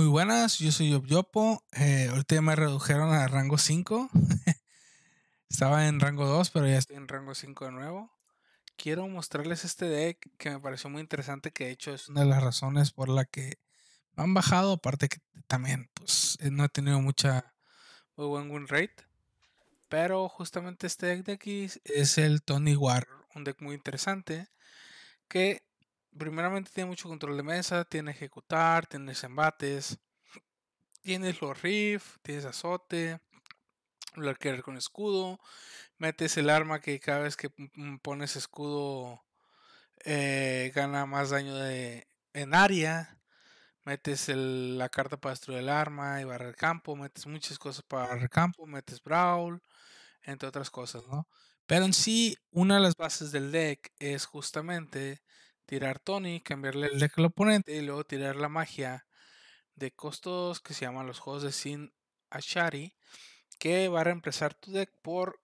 Muy buenas, yo soy yo Eh, ahorita me redujeron a rango 5. Estaba en rango 2, pero ya estoy en rango 5 de nuevo. Quiero mostrarles este deck que me pareció muy interesante, que de hecho es una de las razones por la que me han bajado, aparte que también pues, eh, no ha tenido mucha muy buen win rate. Pero justamente este deck de aquí es el Tony War, un deck muy interesante que primeramente tiene mucho control de mesa, tiene ejecutar, tienes embates, tienes los riff, tienes azote, lo bloquear con escudo, metes el arma que cada vez que mm, mm, pones escudo eh, gana más daño de, en área, metes la carta para destruir el arma y barrer campo, metes muchas cosas para barrer campo, metes brawl, entre otras cosas, ¿no? Pero en sí, una de las bases del deck es justamente tirar Tony, cambiarle el deck al oponente y luego tirar la magia de costos que se llaman los juegos de Sin Ashari, que va a reemplazar tu deck por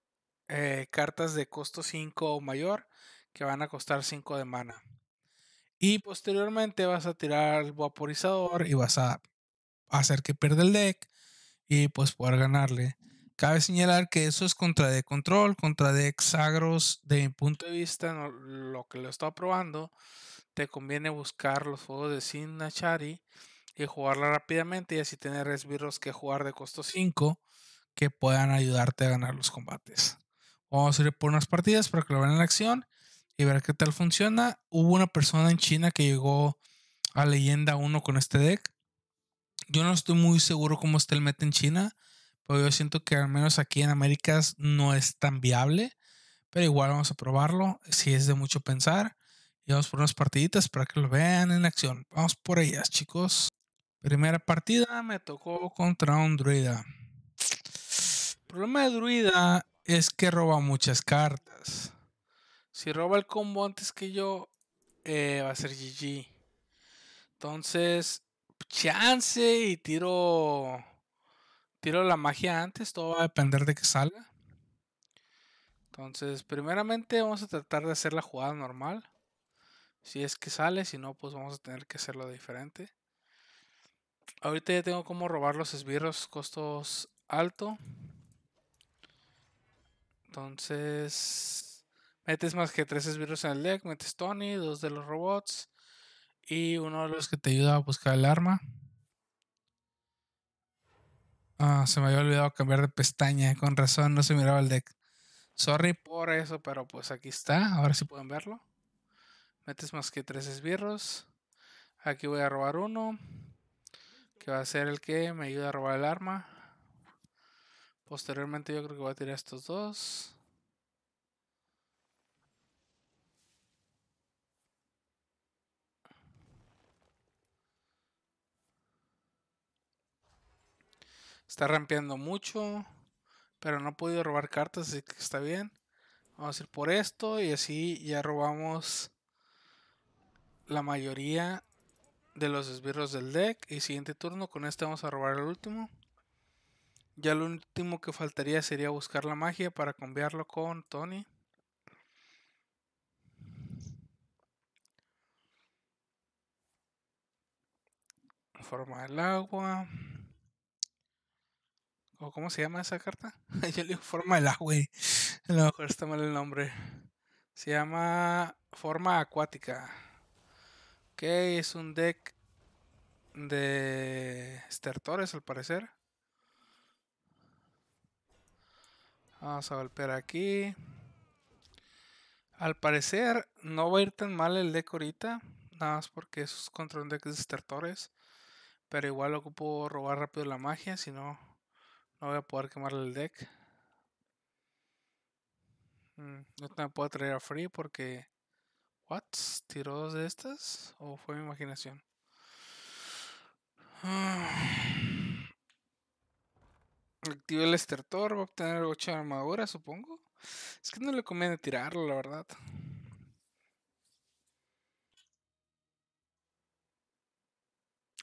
eh, cartas de costo 5 o mayor que van a costar 5 de mana. Y posteriormente vas a tirar el vaporizador y vas a hacer que pierda el deck y pues poder ganarle. Cabe señalar que eso es contra de control, contra de Exagros. De mi punto de vista, lo que lo está probando, te conviene buscar los juegos de Sin Nachari y jugarla rápidamente y así tener resbirros que jugar de costo 5 que puedan ayudarte a ganar los combates. Vamos a ir por unas partidas para que lo vean en acción y ver qué tal funciona. Hubo una persona en China que llegó a leyenda 1 con este deck. Yo no estoy muy seguro cómo está el meta en China pero yo siento que al menos aquí en Américas no es tan viable. Pero igual vamos a probarlo. Si es de mucho pensar. Y vamos por unas partiditas para que lo vean en acción. Vamos por ellas, chicos. Primera partida me tocó contra un druida. El problema de druida es que roba muchas cartas. Si roba el combo antes que yo, eh, va a ser GG. Entonces, chance y tiro tiro la magia antes, todo va a depender de que salga. Entonces, primeramente vamos a tratar de hacer la jugada normal. Si es que sale, si no, pues vamos a tener que hacerlo diferente. Ahorita ya tengo como robar los esbirros costos alto. Entonces, metes más que tres esbirros en el deck, metes Tony, dos de los robots y uno de los que te ayuda a buscar el arma. Ah, se me había olvidado cambiar de pestaña. Con razón, no se miraba el deck. Sorry por eso, pero pues aquí está. Ahora si pueden verlo. Metes más que tres esbirros. Aquí voy a robar uno. Que va a ser el que me ayuda a robar el arma. Posteriormente yo creo que voy a tirar estos dos. Está rampeando mucho, pero no ha podido robar cartas, así que está bien. Vamos a ir por esto y así ya robamos la mayoría de los esbirros del deck. Y siguiente turno, con este vamos a robar el último. Ya lo último que faltaría sería buscar la magia para cambiarlo con Tony. Forma el agua cómo se llama esa carta? Yo le digo forma el agua. A lo mejor está mal el nombre. Se llama Forma Acuática. Ok, es un deck de estertores al parecer. Vamos a golpear aquí. Al parecer no va a ir tan mal el deck ahorita. Nada más porque es contra un deck de estertores. Pero igual ocupo robar rápido la magia, si no voy a poder quemarle el deck. Mm, no te puedo traer a Free porque. ¿What? ¿Tiró dos de estas? ¿O fue mi imaginación? Activé el estertor, va a obtener ocho armaduras, supongo. Es que no le conviene tirarlo, la verdad.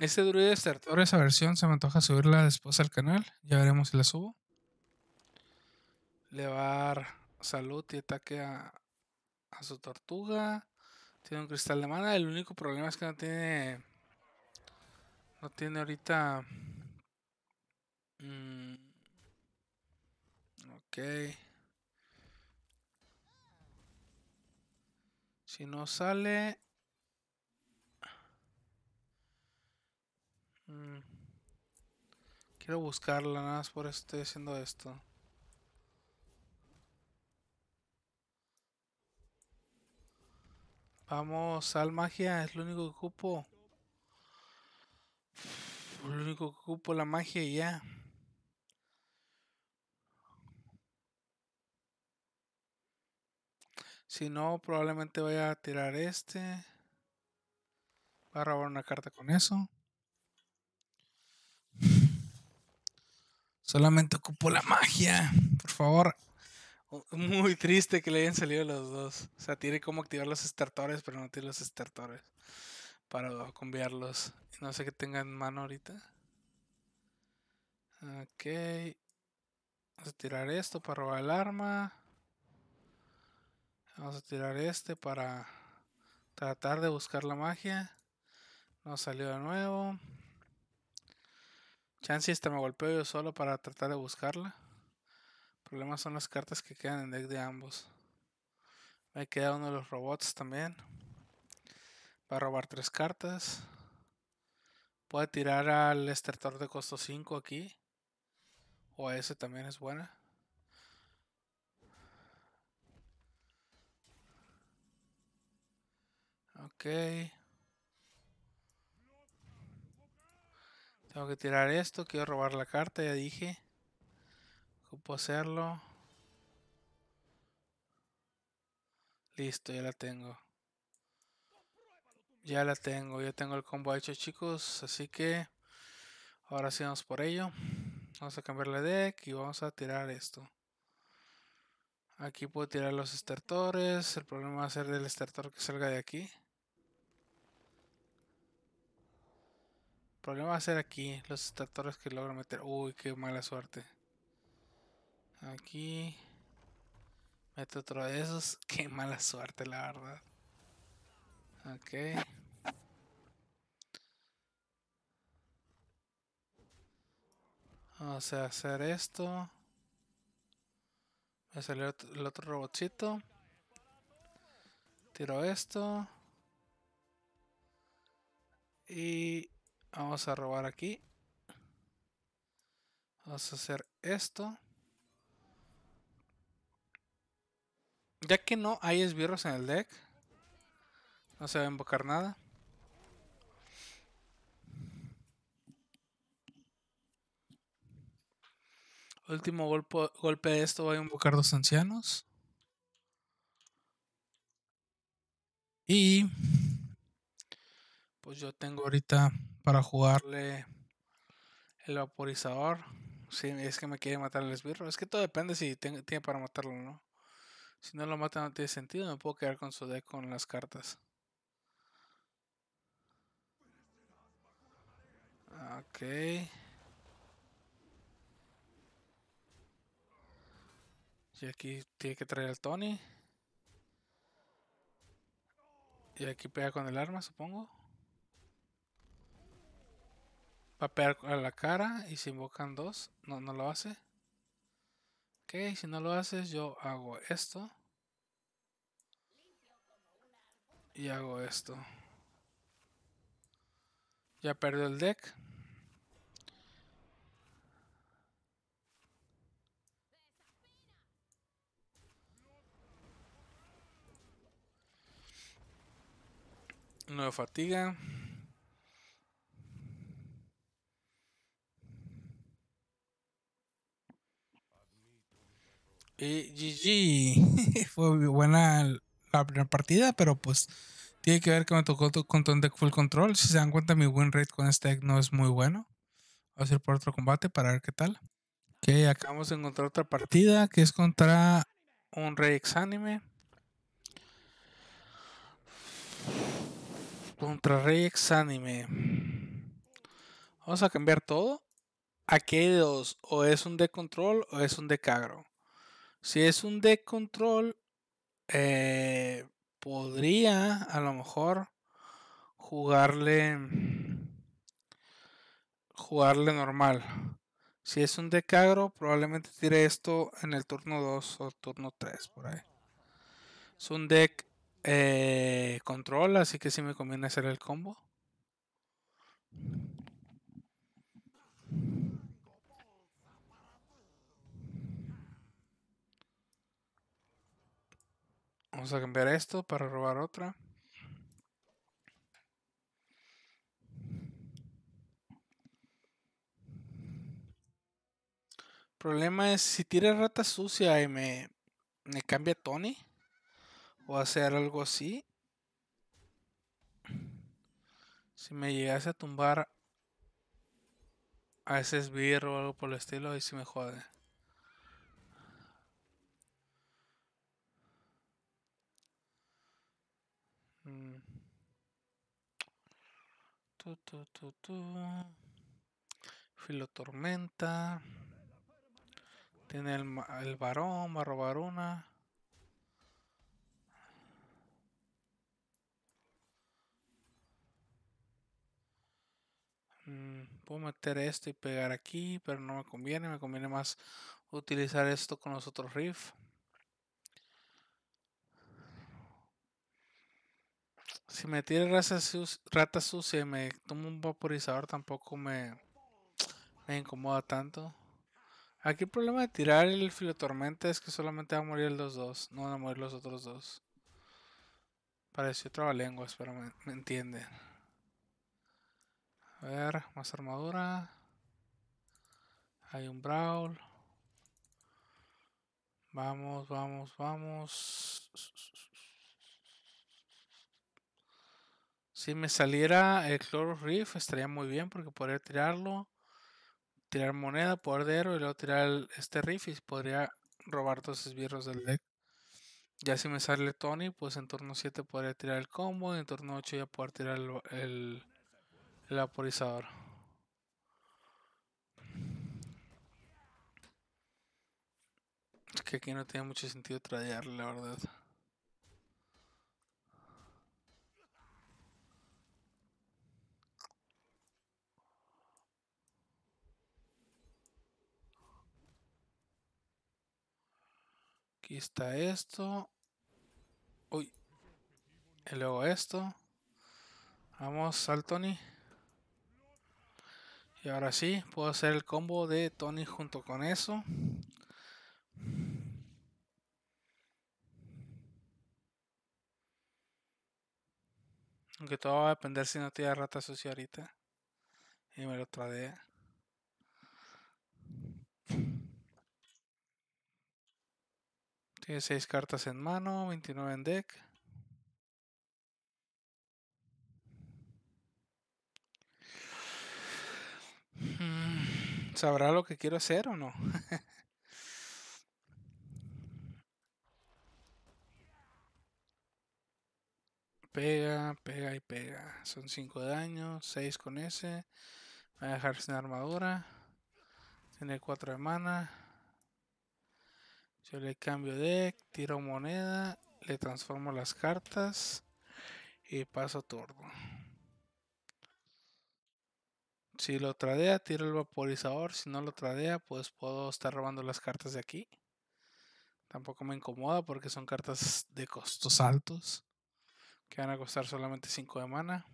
Este Druid Desertor, esa versión, se me antoja subirla después al canal. Ya veremos si la subo. Le va a dar salud y ataque a, su tortuga. Tiene un cristal de mana. El único problema es que no tiene. No tiene ahorita. Mm, ok. Si no sale, Mm. Quiero buscarla, nada más por eso estoy haciendo esto. Vamos, al magia, es lo único que ocupo. Lo único que ocupo la magia y ya. Si no, probablemente voy a tirar este. Voy a robar una carta con eso. Solamente ocupo la magia. Por favor. Muy triste que le hayan salido los dos. O sea, tiene como activar los estertores, pero no tiene los estertores. Para cambiarlos. No sé qué tenga en mano ahorita. Ok. Vamos a tirar esto para robar el arma. Vamos a tirar este para tratar de buscar la magia. No salió de nuevo. Chance este me golpeo yo solo para tratar de buscarla. Problemas son las cartas que quedan en deck de ambos. Me queda uno de los robots también. Va a robar tres cartas. Puede tirar al estertor de costo 5 aquí. O a ese también es buena. Ok. Tengo que tirar esto. Quiero robar la carta, ya dije. puedo hacerlo. Listo, ya la tengo. Ya la tengo, ya tengo el combo hecho chicos, así que ahora sí vamos por ello. Vamos a cambiar la deck y vamos a tirar esto. Aquí puedo tirar los estertores, el problema va a ser del estertor que salga de aquí. problema va a ser aquí, los extractores que logro meter. Uy, qué mala suerte. Aquí. Mete otro de esos. Qué mala suerte, la verdad. Ok. Vamos a hacer esto. Me salió el otro robotcito. Tiro esto. Y Vamos a robar aquí. Vamos a hacer esto. Ya que no hay esbirros en el deck. No se va a invocar nada. Último golpe, de esto Voy a invocar dos ancianos. Y pues yo tengo ahorita para jugarle el vaporizador. Si es que me quiere matar el esbirro. Es que todo depende si tiene para matarlo no. Si no lo mata no tiene sentido. Me puedo quedar con su deck con las cartas. Ok. Y aquí tiene que traer al Tony. Y aquí pega con el arma, supongo. Va a la cara y se invocan dos. No, no lo hace. Ok, si no lo haces, yo hago esto. Y hago esto. Ya perdió el deck. Nueva fatiga. GG, eh, fue buena la primera partida, pero pues tiene que ver que me tocó con un deck full control. Si se dan cuenta, mi win rate con este deck no es muy bueno. Vamos a ir por otro combate para ver qué tal. Ok, acabamos de encontrar otra partida que es contra un rey Anime. Contra rey Anime. Vamos a cambiar todo. Aquí dos. O es un deck control o es un deck agro. Si es un deck control, eh, podría a lo mejor jugarle jugarle normal. Si es un deck agro, probablemente tire esto en el turno 2 o turno 3 por ahí. Es un deck eh, control, así que sí me conviene hacer el combo. Vamos a cambiar esto para robar otra. problema es si tira rata sucia y me, cambia Tony. O hacer algo así. Si me llegase a tumbar a ese esbirro o algo por el estilo, ahí sí me jode. Mm. Tu, tu, tu, Filo tormenta. Tiene el, el varón, robar una mm, puedo meter esto y pegar aquí, pero no me conviene. Me conviene más utilizar esto con los otros riffs. si me tira rata, rata sucia y me tomo un vaporizador tampoco me, incomoda tanto. Aquí el problema de tirar el filotormenta es que solamente van a morir los dos, no van a morir los otros dos. Pareció trabalenguas, pero me, me entienden. A ver, más armadura. Hay un Brawl. Vamos, vamos, vamos. Si me saliera el Cloro Reef estaría muy bien porque podría tirarlo, tirar moneda, poder de y luego tirar este Reef y podría robar todos esos esbirros del deck. Ya si me sale Tony, pues en turno 7 podría tirar el combo, y en turno 8 ya poder tirar el, el, el vaporizador. Es que aquí no tiene mucho sentido tradearle, la verdad. Aquí está esto. Uy. Y luego esto. Vamos, al Tony. Y ahora sí, puedo hacer el combo de Tony junto con eso. Aunque todo va a depender si no tiene rata sucia ahorita. Y me lo tradea. Tiene 6 cartas en mano, 29 en deck. Mm, ¿Sabrá lo que quiero hacer o no? pega, pega y pega. Son 5 de daño, 6 con ese. Voy a dejar sin armadura. Tiene 4 de mana. Yo le cambio deck, tiro moneda, le transformo las cartas y paso turno. Si lo tradea, tiro el vaporizador. Si no lo tradea, pues puedo estar robando las cartas de aquí. Tampoco me incomoda porque son cartas de costos altos. Que van a costar solamente 5 de mana.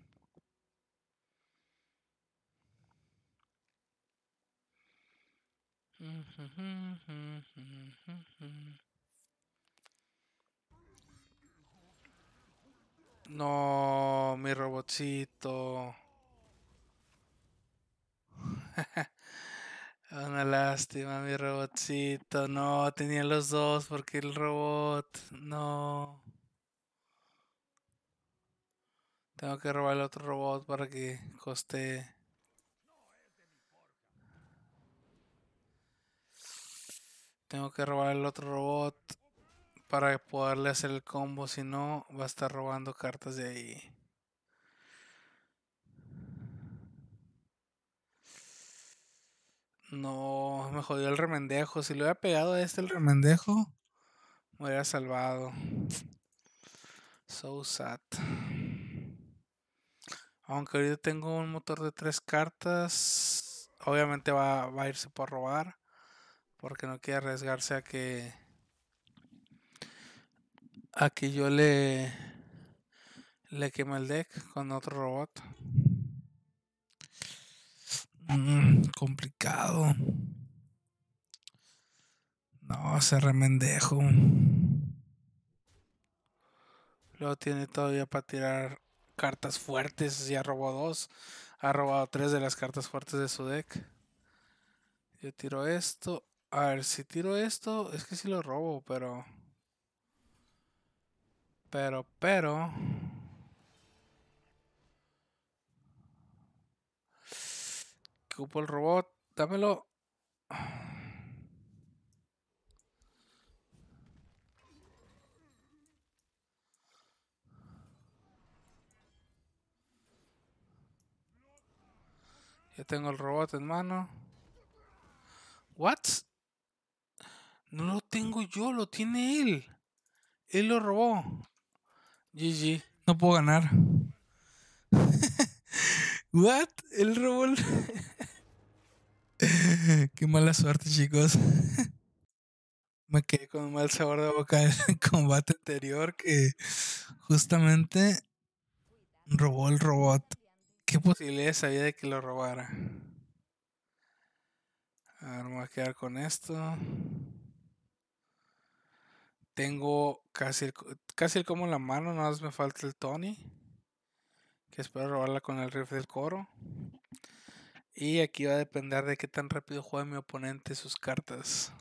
No, mi robotcito. Una lástima, mi robotcito. No, tenía los dos porque el robot. No. Tengo que robar el otro robot para que coste. Tengo que robar el otro robot para poderle hacer el combo. Si no, va a estar robando cartas de ahí. No, me jodió el remendejo. Si le hubiera pegado a este el remendejo, me hubiera salvado. So sad. Aunque ahorita tengo un motor de tres cartas, obviamente va a irse por robar porque no quiere arriesgarse a que a que yo le le queme el deck con otro robot. Mm, complicado. No, se remendejo. Luego tiene todavía para tirar cartas fuertes. Ya robó dos. Ha robado tres de las cartas fuertes de su deck. Yo tiro esto. A ver, si tiro esto, es que si lo robo, pero... Pero, pero... Cupo el robot, dámelo. Ya tengo el robot en mano. What? No lo tengo yo, lo tiene él. Él lo robó. GG. No puedo ganar. What? Él robó el... Qué mala suerte, chicos. Me quedé con un mal sabor de boca el combate anterior que justamente robó el robot. ¿Qué posibilidades había de que lo robara? A ver, me voy a quedar con esto. Tengo casi el, casi como en la mano, nada más me falta el Tony. Que espero robarla con el riff del coro. Y aquí va a depender de qué tan rápido juegue mi oponente sus cartas.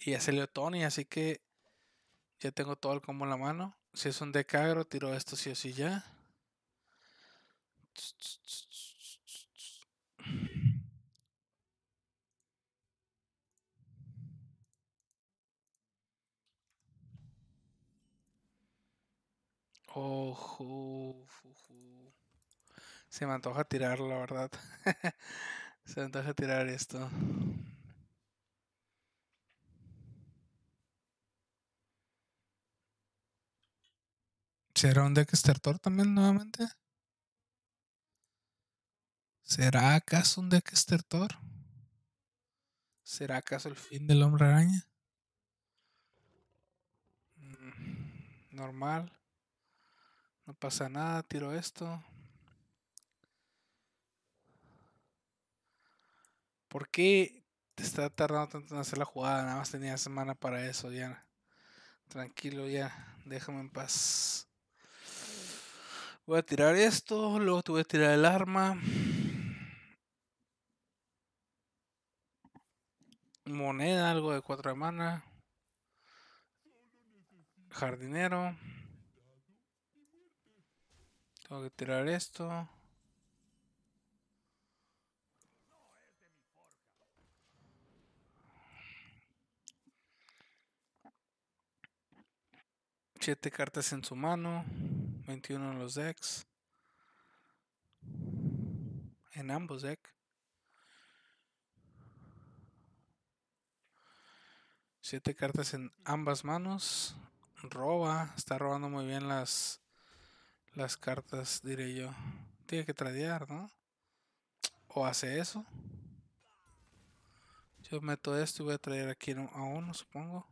Y ya salió Tony, así que ya tengo todo el combo en la mano. Si es un decagro, tiro esto sí o sí ya. Se me antoja tirar, la verdad. Se me antoja tirar esto. ¿Será un deck extertor también nuevamente? ¿Será acaso un deck estertor? ¿Será acaso el fin del hombre araña? Mm, normal. No pasa nada, tiro esto. ¿Por qué te está tardando tanto en hacer la jugada? Nada más tenía semana para eso, ya Tranquilo ya, déjame en paz. Voy a tirar esto, luego te voy a tirar el arma. Moneda, algo de cuatro de Jardinero. Tengo que tirar esto. Siete cartas en su mano. 21 en los decks. En ambos decks. Siete cartas en ambas manos. Roba. Está robando muy bien las las cartas, diré yo. Tiene que tradear, ¿no? O hace eso. Yo meto esto y voy a traer aquí a uno, supongo.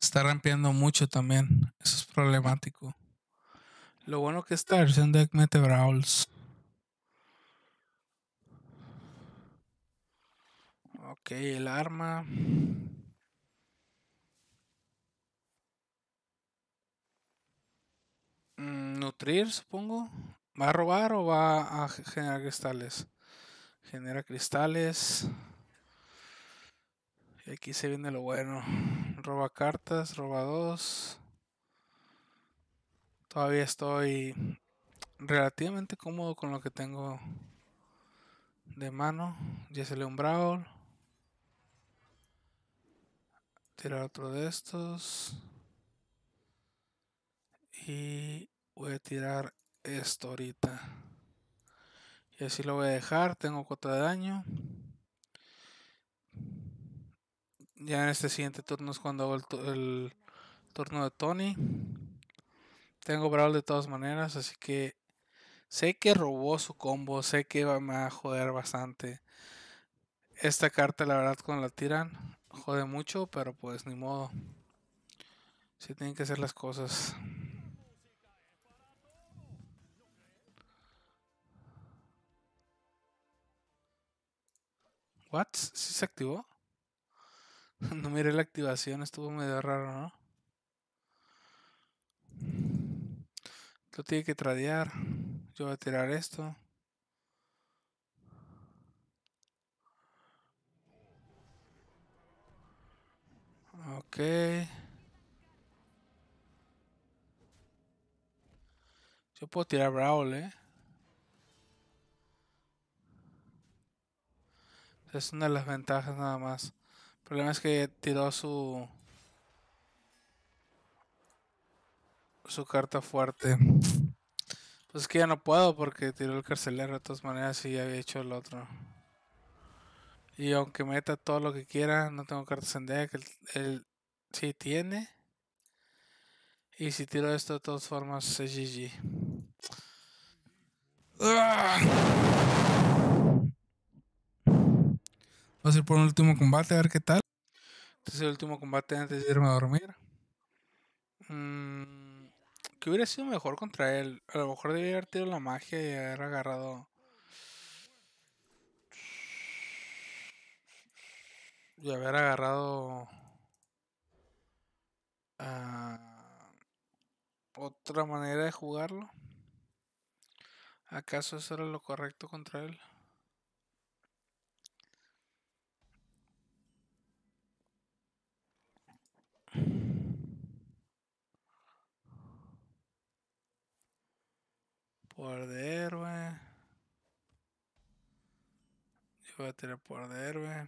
Está rampeando mucho también. Eso es problemático. Lo bueno que esta versión de mete Brawls. Ok, el arma. Mm, nutrir, supongo. ¿Va a robar o va a generar cristales? Genera cristales. Y aquí se viene lo bueno. Roba cartas, roba dos. Todavía estoy relativamente cómodo con lo que tengo de mano. ya Jesse un Brawl. Tirar otro de estos. Y voy a tirar esto ahorita. Y así lo voy a dejar. Tengo cuota de daño. Ya en este siguiente turno es cuando hago el turno de Tony. Tengo Brawl de todas maneras, así que sé que robó su combo, sé que me va a joder bastante. Esta carta, la verdad, cuando la tiran, jode mucho, pero pues ni modo. Si tienen que hacer las cosas. ¿What? ¿Sí se activó? no miré la activación, estuvo medio raro, ¿no? Lo tiene que tradear. Yo voy a tirar esto. Ok. Yo puedo tirar Brawl, eh. Es una de las ventajas nada más. El problema es que tiró su... su carta fuerte. Pues es que ya no puedo porque tiró el carcelero de todas maneras y ya había hecho el otro. Y aunque meta todo lo que quiera, no tengo carta en que Él, él sí tiene. Y si tiro esto de todas formas es GG. Ah. va a ir por un último combate a ver qué tal. Este es el último combate antes de irme a dormir. Mmm que hubiera sido mejor contra él. A lo mejor debía haber tirado la magia y haber agarrado. Y haber agarrado. otra manera de jugarlo. ¿Acaso eso era lo correcto contra él? Poder de héroe. Yo voy a tener poder de héroe.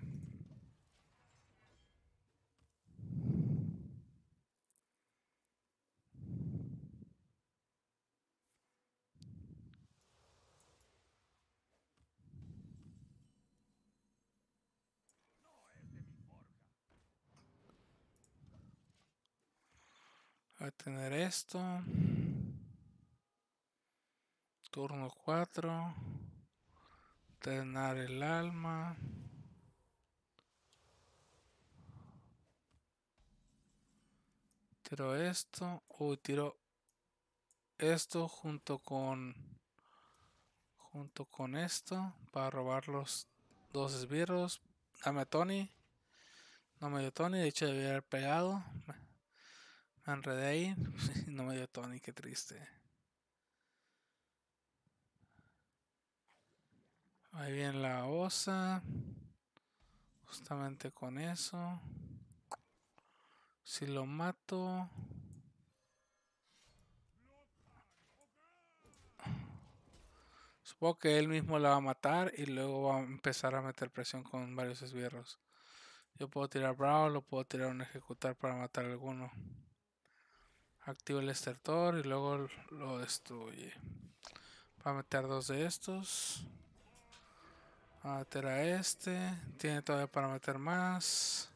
Voy a tener esto. Turno 4. Trenar el alma. Tiro esto. Uy, tiro esto junto con junto con esto para robar los dos esbirros. Dame a Tony. No me dio Tony, de hecho debía haber pegado. Me enredé ahí. no me dio Tony, qué triste. Ahí viene la osa. Justamente con eso. Si lo mato. Supongo que él mismo la va a matar y luego va a empezar a meter presión con varios esbirros. Yo puedo tirar Brawl lo puedo tirar un ejecutar para matar alguno. Activo el estertor y luego lo destruye. Va a meter dos de estos a meter a este. Tiene todavía para meter más.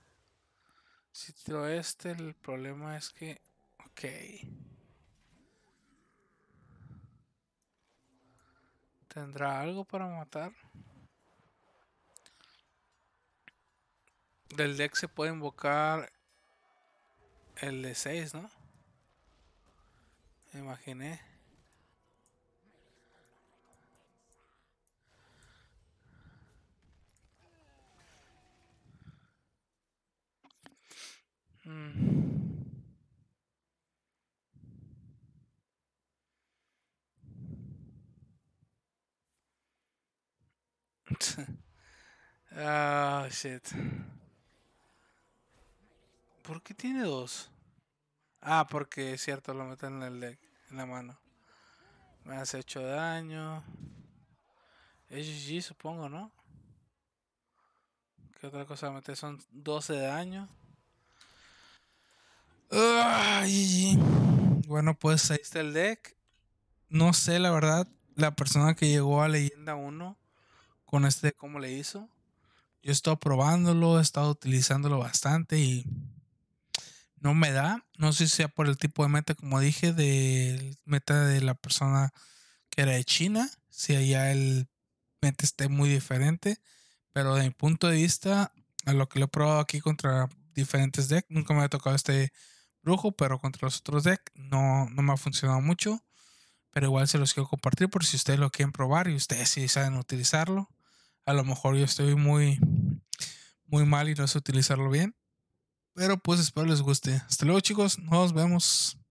Si tiro este, el problema es que... Ok. ¿Tendrá algo para matar? Del deck se puede invocar el de 6, ¿no? Me imaginé. Mm. ah, shit. ¿Por qué tiene dos? Ah, porque es cierto, lo meten en el deck, en la mano. Me has hecho daño. Es GG, supongo, ¿no? ¿Qué otra cosa mete? Son 12 de daño. bueno, pues ahí está el deck. No sé, la verdad, la persona que llegó a Leyenda 1 con este, cómo le hizo. Yo he estado probándolo, he estado utilizándolo bastante y no me da. No sé si sea por el tipo de meta, como dije, de meta de la persona que era de China. Si allá el meta esté muy diferente. Pero de mi punto de vista, a lo que lo he probado aquí contra diferentes decks, nunca me ha tocado este Rojo, pero contra los otros decks no, no me ha funcionado mucho. Pero igual se los quiero compartir por si ustedes lo quieren probar y ustedes si saben utilizarlo. A lo mejor yo estoy muy, muy mal y no sé utilizarlo bien. Pero pues espero les guste. Hasta luego chicos, nos vemos.